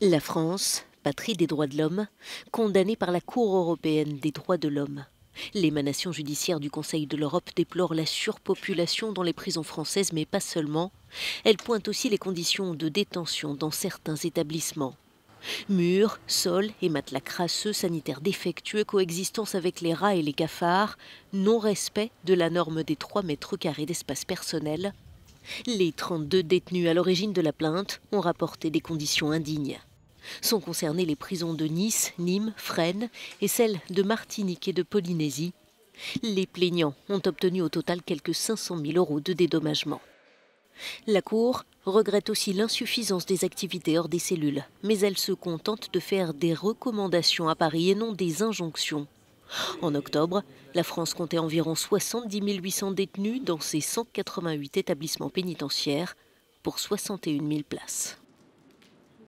La France, patrie des droits de l'homme, condamnée par la Cour européenne des droits de l'homme. L'émanation judiciaire du Conseil de l'Europe déplore la surpopulation dans les prisons françaises, mais pas seulement. Elle pointe aussi les conditions de détention dans certains établissements. Murs, sols et matelas crasseux, sanitaires défectueux, coexistence avec les rats et les cafards, non-respect de la norme des 3 mètres carrés d'espace personnel, les 32 détenus à l'origine de la plainte ont rapporté des conditions indignes. Sont concernées les prisons de Nice, Nîmes, Fresnes et celles de Martinique et de Polynésie. Les plaignants ont obtenu au total quelques 500 000 euros de dédommagement. La Cour regrette aussi l'insuffisance des activités hors des cellules, mais elle se contente de faire des recommandations à Paris et non des injonctions en octobre, la France comptait environ 70 800 détenus dans ses 188 établissements pénitentiaires pour 61 000 places.